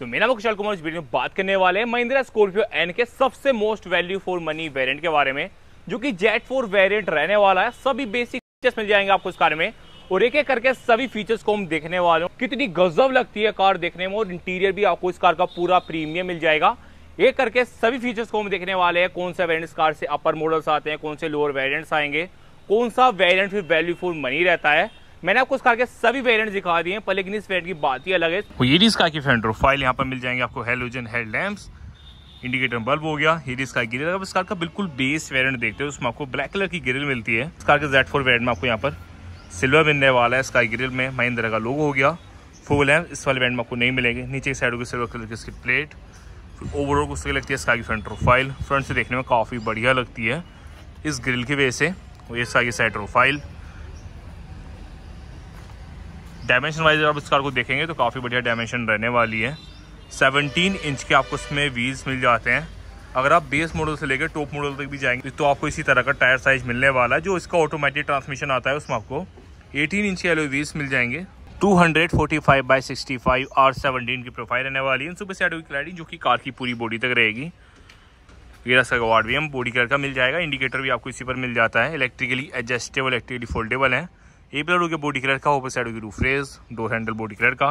तो मेरा नाम कुशाल कुमार इस वीडियो में बात करने वाले हैं महिंद्रा स्कॉर्पियो एन के सबसे most value for money variant के बारे में जो कि जेट फोर वेरिएंट रहने वाला है सभी बेसिक फीचर्स मिल जाएंगे आपको इस कार में और एक एक करके सभी फीचर्स को हम देखने वाले हैं कितनी गजब लगती है कार देखने में और इंटीरियर भी आपको इस कार का पूरा प्रीमियम मिल जाएगा एक करके सभी फीचर्स को हम देखने वाले हैं कौन सा वेरियंट कार से अपर मॉडल्स आते हैं कौन से लोअर वेरियंट्स आएंगे कौन सा वेरियंट फिर वैल्यू फॉर मनी रहता है मैंने आपको इस कार के सभी वेरिएंट दिखा दिए हैं पर लेकिन इस वेरिएंट की बात ही अलग है ये इस कार की फ्रंट प्रोफाइल यहाँ पर मिल जाएंगे आपको halogen head lamp indicator bulb हो गया ये इसका कार अगर इस कार का बिल्कुल बेस वेरिएंट देखते हो उसमें आपको ब्लैक कलर की ग्रिल मिलती है इस कार के जेड फोर वेरियंट में आपको यहाँ पर सिल्वर मिलने वाला है इसका ग्रिल में महिंद्रा का लोगो हो गया फुल है इस वाले बैंड में आपको नहीं मिलेंगे नीचे की साइड होगी सिल्वर कलर की इसकी प्लेट ओवरऑल को उसकी लगती है इसका की फ्रंट प्रोफाइल फ्रंट से देखने में काफ़ी बढ़िया लगती है इस ग्रिल की वजह से और इसका की साइड प्रोफाइल डायमेंशन वाइज आप इस कार को देखेंगे तो काफ़ी बढ़िया डायमेंशन रहने वाली है 17 इंच के आपको इसमें व्हील्स मिल जाते हैं अगर आप बेस मॉडल से लेकर टॉप मॉडल तक भी जाएंगे तो आपको इसी तरह का टायर साइज मिलने वाला है जो इसका ऑटोमेटिक ट्रांसमिशन आता है उसमें आपको 18 इंच के एलो व्हील्स मिल जाएंगे 245 सिक्सटी फाइव आर सेवनटीन की प्रोफाइल रहने वाली है सुपर सैडो की क्लैरिटी जो कि कार की पूरी बॉडी तक रहेगी गेरा का वार्ड भी हम बॉडी कलर का मिल जाएगा इंडिकेटर भी आपको इसी पर मिल जाता है इलेक्ट्रिकली एडजस्टेबल इलेक्ट्रिकली फोल्डेबल है ये हो गया बॉडी कलर का ऊपर साइड होगी roof rails door handle body colour का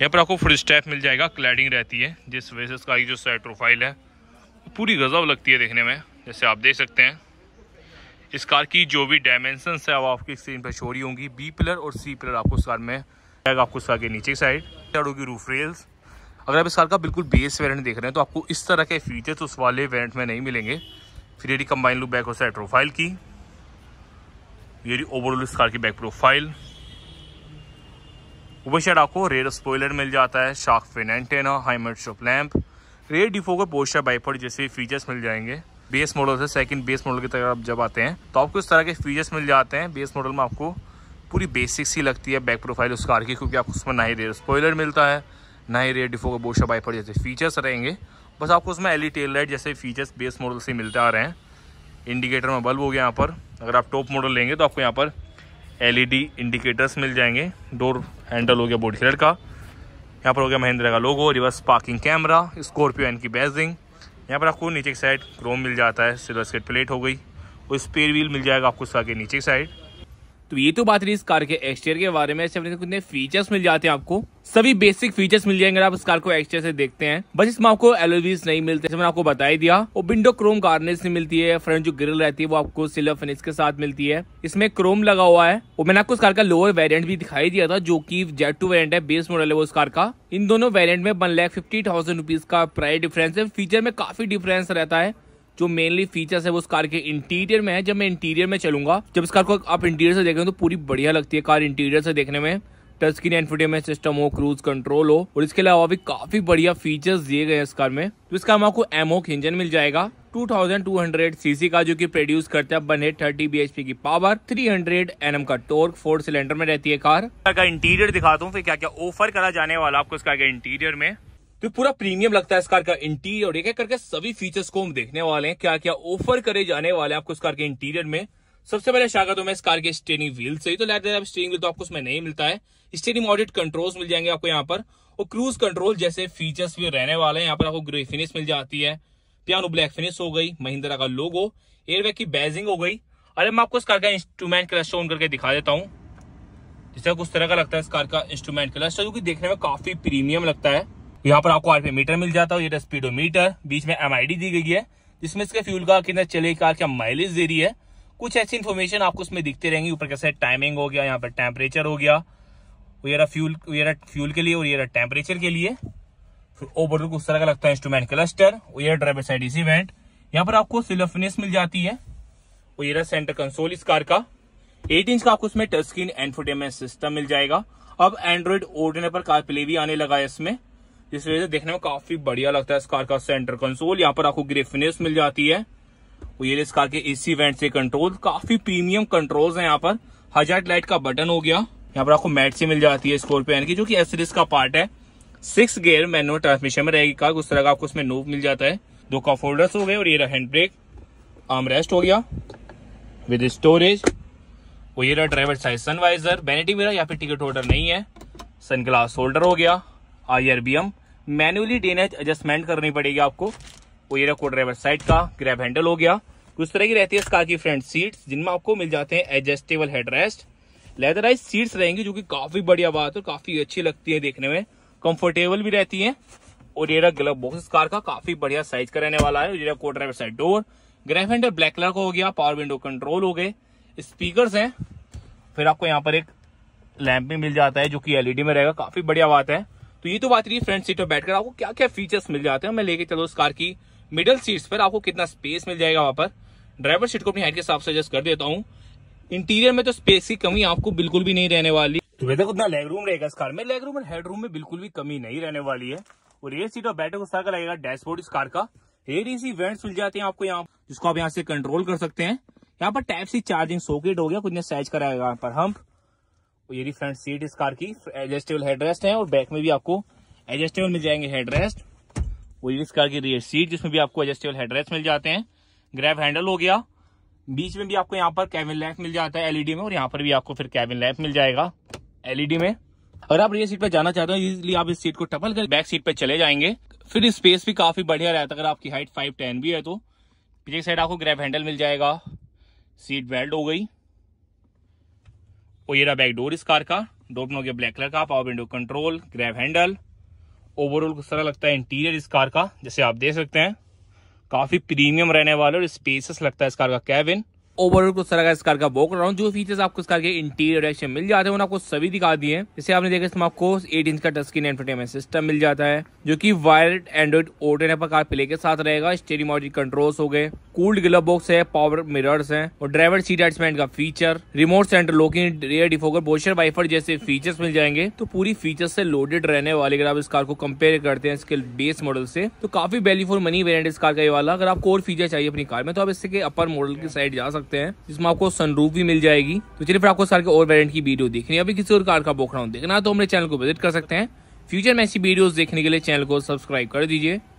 यहाँ पर आपको फुल स्टेप मिल जाएगा क्लैडिंग रहती है जिस वजह से इसका जो साइड प्रोफाइल है पूरी गजब लगती है देखने में जैसे आप देख सकते हैं इस कार की जो भी डायमेंशन है वो आपकी स्क्रीन पर शोरी होंगी बी पिलर और सी पिलर आपको इस कार में जाएगा आपको इस नीचे की साइड साइड होगी रूफ रेल्स अगर आप इस कार का बिल्कुल बेस वेरिएंट देख रहे हैं तो आपको इस तरह के फीचर्स उस वाले वेरिएंट में नहीं मिलेंगे फिर यदि कंबाइन लुक बैक हो साइड प्रोफाइल की ये ओवरऑल इस कार की बैक प्रोफाइल ऊपर आपको रेयर स्पॉइलर मिल जाता है shark fin antenna high mount stop lamp rear defogger पोर्शा बाइपर जैसे फीचर्स मिल जाएंगे बेस मॉडल से सेकंड बेस मॉडल की तरफ आप जब आते हैं तो आपको इस तरह के फीचर्स मिल जाते हैं बेस मॉडल में आपको पूरी बेसिक्स ही लगती है बैक प्रोफाइल उस कार की क्योंकि आपको उसमें ना ही रेयर स्पॉयलर मिलता है ना ही रेयर डिफो का बोशा बाइपर जैसे फीचर्स रहेंगे बस आपको उसमें एल ई टेल लाइट जैसे फीचर्स बेस मॉडल से मिलते आ रहे हैं इंडिकेटर में बल्ब हो गया यहाँ पर अगर आप टॉप मॉडल लेंगे तो आपको यहाँ पर एलईडी इंडिकेटर्स मिल जाएंगे डोर हैंडल हो गया बोर्ड हिलर का यहाँ पर हो गया महिंद्रा का logo reverse parking camera Scorpio N की बेजिंग यहाँ पर आपको नीचे की साइड क्रोम मिल जाता है सिल्वर स्केट प्लेट हो गई और स्पेयर व्हील मिल जाएगा आपको इसका नीचे की साइड तो ये तो बात रही इस कार के एक्सटीयर के बारे में ऐसे कितने फीचर्स मिल जाते हैं आपको सभी बेसिक फीचर्स मिल जाएंगे आप इस कार को एक्सटीयर से देखते हैं बस इसमें आपको एलोवीज नहीं मिलते मैंने आपको बताई दिया और विंडो क्रोम गार्नेस नहीं मिलती है फ्रंट जो ग्रिल रहती है वो आपको सिल्वर फिनिश के साथ मिलती है इसमें क्रोम लगा हुआ है और मैंने आपको इस कार का लोअर वेरियंट भी दिखाई दिया था जो की जेड टू वेरियंट है बेस मॉडल है वो इस कार का इन दोनों वेरियंट में one lakh fifty thousand rupees का प्राइस डिफरेंस है फीचर में काफी डिफरेंस रहता है जो मेनली फीचर्स है वो उस कार के इंटीरियर में है जब मैं इंटीरियर में चलूंगा जब इस कार को आप इंटीरियर से देखें तो पूरी बढ़िया लगती है कार इंटीरियर से देखने में टच स्क्रीन एंटरटेनमेंट सिस्टम हो क्रूज कंट्रोल हो और इसके अलावा भी काफी बढ़िया फीचर्स दिए गए हैं इस कार में तो इसका हम आपको एमओ इंजन मिल जाएगा 2200 सीसी का जो कि प्रोड्यूस करता है बने थर्टी बी की पावर 300 एनएम का टोर्क फोर सिलेंडर में रहती है कार का इंटीरियर दिखाता हूँ फिर क्या क्या ऑफर करा जाने वाला आपको इस कार के इंटीरियर में तो पूरा प्रीमियम लगता है इस कार का इंटीरियर और एक एक करके सभी फीचर्स को हम देखने वाले हैं क्या क्या ऑफर करे जाने वाले हैं आपको इस कार के इंटीरियर में सबसे पहले स्वागत तो हूं मैं इस कार के स्टेरिंग व्हील से ही तो लेते हैं स्टेरिंग व्हील तो आपको उसमें नहीं मिलता है स्टेरिंग ऑडिट कंट्रोल्स मिल जाएंगे आपको यहाँ पर और क्रूज कंट्रोल जैसे फीचर्स भी रहने वाले हैं यहाँ पर आपको ग्रे फिनिश मिल जाती है पियानो ब्लैक फिनिश हो गई महिंद्रा का लोगो एयरबैग की बैजिंग हो गई अरे मैं आपको इस कार का इंस्ट्रूमेंट क्लस्टर ऑन करके दिखा देता हूँ जिससे कुछ तरह का लगता है इस कार का इंस्ट्रूमेंट क्लस्टर जो की देखने में काफी प्रीमियम लगता है यहाँ पर आपको मीटर मिल जाता है ये स्पीडोमीटर बीच में एमआईडी दी गई है जिसमें इसके फ्यूल का कितना चले कार क्या माइलेज दे रही है कुछ ऐसी इन्फॉर्मेशन आपको उसमें दिखते रहेंगे ऊपर कैसे टाइमिंग हो गया यहाँ पर टेम्परेचर हो गया ये रहा फ्यूल ये रहा फ्यूल के लिए और ये रहा टेम्परेचर के लिए फिर ओवरऑल कुछ तरह का लगता है इंस्ट्रूमेंट क्लस्टर ये ड्राइवर साइड इवेंट यहाँ पर आपको सिलफनेस मिल जाती है और ये रहा सेंटर कंसोल इस कार का एट इंच का आपको उसमें टच स्क्रीन एनफोटेनमेंट सिस्टम मिल जाएगा अब एंड्रॉइड ओडने पर कार प्ले भी आने लगा है इसमें जिस वजह से देखने में काफी बढ़िया लगता है इस कार का सेंटर कंसोल यहाँ पर आपको ग्रेफिनेस मिल जाती है और ये इस कार के एसी वेंट से कंट्रोल काफी प्रीमियम कंट्रोल्स हैं यहाँ पर हजार लाइट का बटन हो गया यहाँ पर आपको मैट से मिल जाती है स्कॉर्पियन की जो की एसरीज का पार्ट है सिक्स गेयर मैनुअल ट्रांसमिशन में रहेगी कार उस तरह का आपको उसमें नोव मिल जाता है दो का फोल्डर्स हो गए और ये हैंड ब्रेक आर्म रेस्ट हो गया विद स्टोरेज और ये रहा ड्राइवर साइज सनवाइजर बेनेटी मेरा यहाँ पे टिकट होल्डर नहीं है सन ग्लास होल्डर हो गया I R V M manually day night adjustment करनी पड़ेगी आपको वो ये रखो ड्राइवर साइड का ग्रैब हैंडल हो गया उस तरह की रहती है इस कार की फ्रंट सीट्स जिनमें आपको मिल जाते हैं एडजस्टेबल हेडरेस्ट लेदराइज सीट्स रहेंगी जो कि काफी बढ़िया बात है काफी अच्छी लगती है देखने में कंफर्टेबल भी रहती है और ये रहा बॉक्स कार का काफी बढ़िया साइज का रहने वाला है ये रहा को driver side door grab handle black colour का हो गया पावर विंडो कंट्रोल हो गए स्पीकर है फिर आपको यहाँ पर एक लैम्प भी मिल जाता है जो की एलईडी में रहेगा काफी बढ़िया बात है तो ये तो बात रही फ्रंट सीट पर बैठकर आपको क्या क्या फीचर्स मिल जाते हैं मैं लेके चलो इस कार की मिडल सीट्स पर आपको कितना स्पेस मिल जाएगा वहां पर ड्राइवर सीट को अपनी हाइट के हिसाब से एडजस्ट कर देता हूँ इंटीरियर में तो स्पेस की कमी आपको बिल्कुल भी नहीं रहने वाली तो वैसे उतना लेग रूम रहेगा इस कार में लेग रूम और हेड रूम में बिल्कुल भी कमी नहीं रहने वाली है और ये सीट और बैठक गुस्सा का लगेगा डैशबोर्ड इस कार का एयर इसी वेंट्स मिल जाते हैं आपको यहाँ जिसको आप यहाँ से कंट्रोल कर सकते हैं यहाँ पर टाइप सी चार्जिंग सॉकेट हो गया कुछ ने सैच कराएगा यहाँ पर हम ये फ्रंट सीट इस कार की एडजस्टेबल हेडरेस्ट है और बैक में भी आपको एडजस्टेबल मिल जाएंगे हेडरेस्ट और ये इस कार की रियर सीट जिसमें भी आपको एडजस्टेबल हेडरेस्ट मिल जाते हैं ग्रैब हैंडल हो गया बीच में भी आपको यहाँ पर कैबिन लैम्प मिल जाता है एलईडी में और यहाँ पर भी आपको फिर कैबिन लैम्प मिल जाएगा एलईडी में अगर आप रियर सीट पर जाना चाहते हो इसलिए आप इस सीट को टपल कर बैक सीट पर चले जाएंगे फिर स्पेस भी काफी बढ़िया रहता है अगर आपकी हाइट फाइव टेन भी है तो पीछे साइड आपको ग्रैब हैंडल मिल जाएगा सीट बेल्ट हो गई और ये रहा बैक डोर इस कार का डोर बनो गया ब्लैक कलर का power window control grab handle overall कुछ सारा लगता है इंटीरियर इस कार का जैसे आप देख सकते हैं काफी प्रीमियम रहने वाला और स्पेसियस लगता है इस कार का कैबिन ओवरऑल कुछ तरह का इस कार का वो कर रहा हूँ जो फीचर्स आपको इस कार के इंटीरियर एक्शन मिल जाते हैं उन्हें आपको सभी दिखा दिए हैं जैसे आपने देखा इसमें आपको एट इंच का टस्किन एंटरटेनमेंट सिस्टम मिल जाता है जो की वायर्ड एंड्रॉइड ओटेन पर कार प्ले के साथ रहेगा स्टेडी मॉडल कंट्रोल्स हो गए कूल्ड ग्लब बॉक्स है पावर मिरर्स है और ड्राइवर सीट एडजस्टमेंट का feature remote centre locking rear defogger washer wiper जैसे फीचर्स मिल जाएंगे तो पूरी फीचर्स से लोडेड रहने वाले अगर आप इस कार को कंपेयर करते हैं इसके बेस मॉडल से तो काफी वैल्यू फॉर मनी वेरियंट इस कार का ये वाला अगर आपको और फीचर चाहिए अपनी कार में तो आप इससे अपर मॉडल की साइड जा सकते सकते हैं जिसमें आपको सनरूफ भी मिल जाएगी तो चलिए फिर आपको सारे और वेरियंट की वीडियो देखनी है अभी किसी और कार का बोख रहा हूँ देखना तो हमारे चैनल को विजिट कर सकते हैं फ्यूचर में ऐसी वीडियोस देखने के लिए चैनल को सब्सक्राइब कर दीजिए